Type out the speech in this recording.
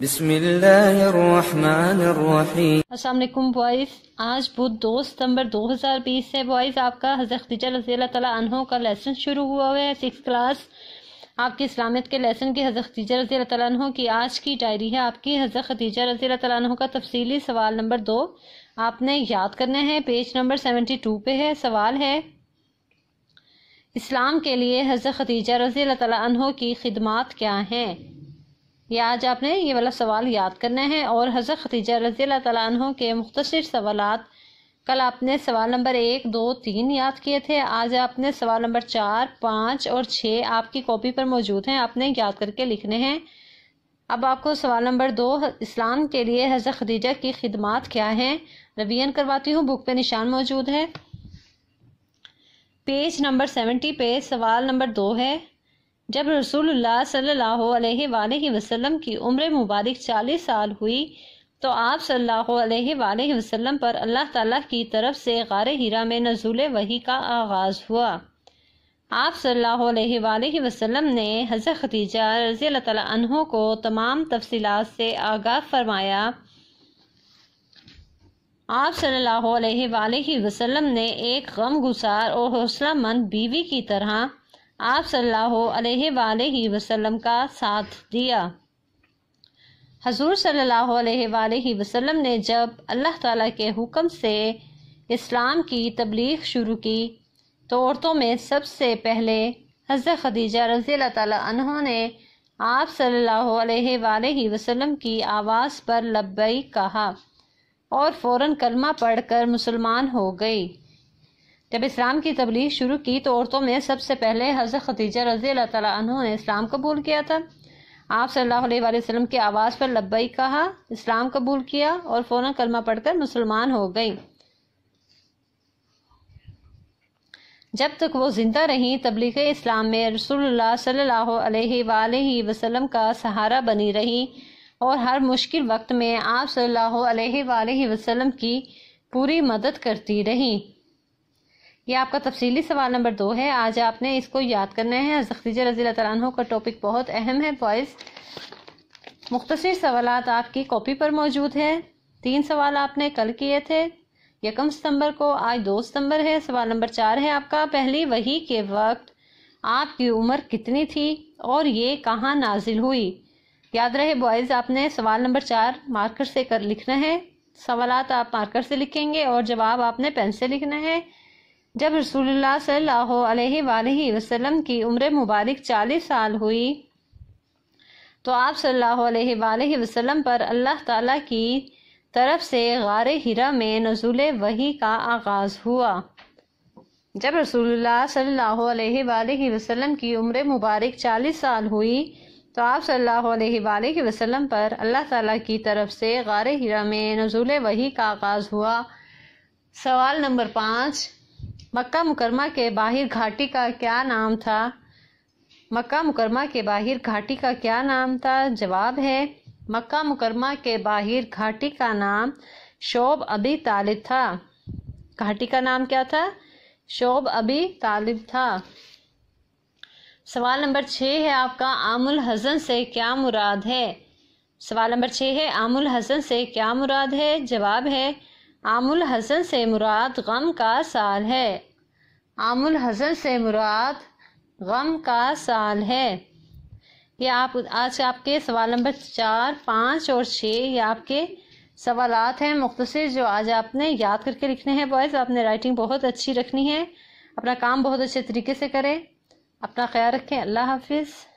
Aslam boys आज बुध दो सितंबर 2020 से बॉयज़ आपका हज़रत खदीजा रजी तहों का लेसन शुरू हुआ हुआ है सिक्स क्लास आपकी इस्लामियत के लेसन की हज़रत खदीजा रजी तहों की आज की डायरी है आपकी हज़रत खदीजा रजी तहों का तफसीली सवाल नंबर दो आपने याद करना है पेज नंबर सेवेंटी टू पे है सवाल है इस्लाम के लिए हज़रत खदीजा रजी तहों की खिदमत क्या हैं ये आज आपने ये वाला सवाल याद करना है और हज़रत खतीजा रजी तैन के मुख्तर सवाल कल आपने सवाल नंबर एक दो तीन याद किए थे आज आपने सवाल नंबर चार पाँच और छः आपकी कॉपी पर मौजूद हैं आपने याद करके लिखने हैं अब आपको सवाल नंबर दो इस्लाम के लिए हज़रत खदीजा की खिदमत क्या हैं रवीन करवाती हूँ बुक पे निशान मौजूद है पेज नंबर सेवेंटी पे सवाल नंबर दो है जब रसूलुल्लाह वसल्लम की उम्र मुबारक चालीस साल हुई तो आप सल्लल्लाहु अलैहि वसल्लम पर अल्लाह ताला की तरफ से गारे हीरा में नजूल वही का आगाज़ हुआ आप सल्लल्लाहु अलैहि वसल्लम ने हज़रत खदीजा रजी अल्लाह को तमाम तफसीलात से आगाह फरमाया आप सल्लल्लाहु अलैहि वसल्लम ने एक गम गुसार और हौसला मंद बीवी की तरह आप सल्लल्लाहु अलैहि वसल्लम का साथ दिया हजूर सल्लल्लाहु अलैहि वसल्लम ने जब अल्लाह ताला के हुक्म से इस्लाम की तबलीग शुरू की तो औरतों में सबसे पहले हज़रत खदीजा रजी अल्लाह ने आप सल्लल्लाहु अलैहि वसल्लम की आवाज़ पर लब्बई कहा और फ़ौरन कलमा पढ़कर मुसलमान हो गई जब इस्लाम की तबलीग शुरू की तो औरतों में सबसे पहले हज़रत खदीजा रजी तु ने इस्लाम कबूल किया था आप सल्लल्लाहु अलैहि वसल्लम की आवाज़ पर लब्बई कहा इस्लाम कबूल किया और फ़ौरन कलमा पढ़कर मुसलमान हो गई जब तक वो ज़िंदा रहीं तबलीग इस्लाम में रसोल वसल्लम का सहारा बनी रहीं और हर मुश्किल वक्त में आप सल्लल्लाहु अलैहि वसल्लम की पूरी मदद करती रहीं ये आपका तफसीली सवाल नंबर दो है आज आपने इसको याद करना है जख्तीजा रजील तन का टॉपिक बहुत अहम है बॉयज़ मुख्तर सवाल आपकी कॉपी पर मौजूद है तीन सवाल आपने कल किए थे यकम सितंबर को आज दो सितंबर है सवाल नंबर चार है आपका पहली वही के वक्त आपकी उम्र कितनी थी और ये कहाँ नाजिल हुई याद रहे बॉयज़ आपने सवाल नंबर चार मार्कर से कर लिखना है सवाल आप मार्कर से लिखेंगे और जवाब आपने पेन से लिखना है जब रसूलुल्लाह सल्लल्लाहु अलैहि वसल्लम की उम्र मुबारक चालीस साल हुई तो आप सल्लल्लाहु अलैहि वसल्लम पर अल्लाह ताला की तरफ से गार हिरा में नजूल वही का आगाज़ हुआ जब रसूलुल्लाह सल्लल्लाहु अलैहि वसल्लम की उम्र मुबारक चालीस साल हुई तो आप सल्लल्लाहु अलैहि वसल्लम पर अल्लाह ताला की तरफ से गार हिरा में नजूल वही का आगाज़ हुआ सवाल नंबर पाँच मक्का मुकरमा के बाहर घाटी का क्या नाम था मक्का मुकरमा के बाहर घाटी का क्या नाम था जवाब है मक्का मुकरमा के बाहिर घाटी का नाम शोब अभी तालिब था घाटी का नाम क्या था शोब अभी तालिब था सवाल नंबर छः है आपका आमुल हसन से क्या मुराद है सवाल नंबर छः है आमुल हसन से क्या मुराद है जवाब है आमुल हसन से मुराद गम का साल है आमुल हसन से मुराद गम का साल है ये आप आज आपके सवाल नंबर चार पाँच और छः ये आपके सवालत हैं मुख्तर जो आज आपने याद करके लिखने हैं बॉयज़ आपने राइटिंग बहुत अच्छी रखनी है अपना काम बहुत अच्छे तरीके से करें अपना ख्याल रखें अल्लाह हाफिज़